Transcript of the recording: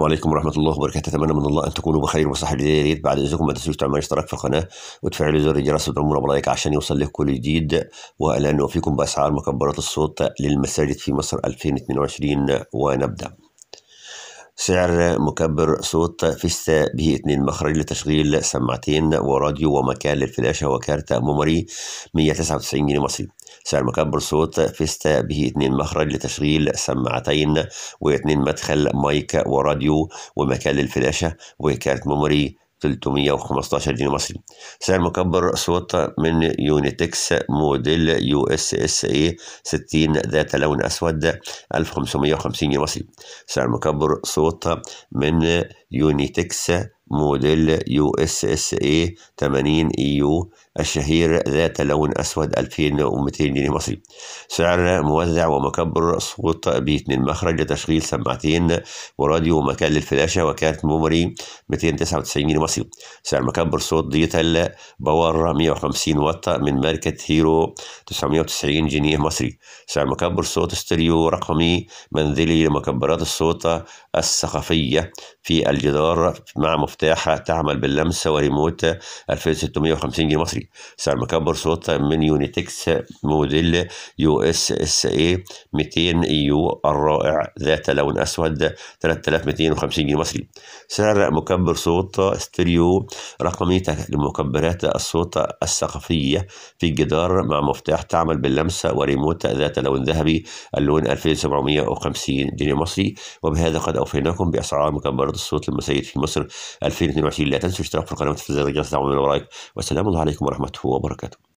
وعليكم ورحمة الله وبركاته أتمنى من الله أن تكونوا بخير وصحة جديدة يا ريت بعد إذنكم ما تنسوش تعملوا اشتراك في القناة وتفعلوا زر الجرس وتعملوا لايك عشان يوصل لك كل جديد وألا نوفيكم بأسعار مكبرات الصوت للمساجد في مصر 2022 ونبدأ سعر مكبر صوت فيستا به اثنين مخرج لتشغيل سماعتين وراديو ومكان للفلاشة وكارت ميموري 199 جنيه مصري سعر مكبر صوت فيستا به اثنين مخرج لتشغيل سماعتين واثنين مدخل مايك وراديو ومكان للفلاشة وكارت ميموري 315 جنيه مصري سعر مكبر صوت من يونيتكس موديل يو اس اس اي 60 ذات لون أسود 1550 جنيه مصري سعر مكبر صوت من يونيتكس موديل يو اس اس اي 80 اي يو الشهير ذات لون أسود 2200 جنيه مصري سعر موزع ومكبر صوت ب2 مخرج تشغيل سماعتين وراديو ومكان للفلاشة وكارت ميموري 299 جنيه مصري سعر مكبر صوت ديجيتال باور 150 واط من ماركة هيرو 990 جنيه مصري سعر مكبر صوت ستيريو رقمي منزلي لمكبرات الصوت السقفية في الجدار مع مفتاح مرتاحة تعمل باللمسة وريموت 2650 جنيه مصري سعر مكبر صوت من يونيتكس موديل يو اس اس اي 200 يو الرائع ذات لون أسود 3250 جنيه مصري سعر مكبر صوت ستيريو رقمية لمكبرات الصوت السقفية في الجدار مع مفتاح تعمل باللمسة وريموت ذات لون ذهبي اللون 2750 جنيه مصري وبهذا قد أوفيناكم بأسعار مكبرات الصوت للمساجد في مصر 2022 لا تنسوا الاشتراك في القناة وتفعيل زر الجرس للتعاون من ورايك والسلام عليكم ورحمة الله وبركاته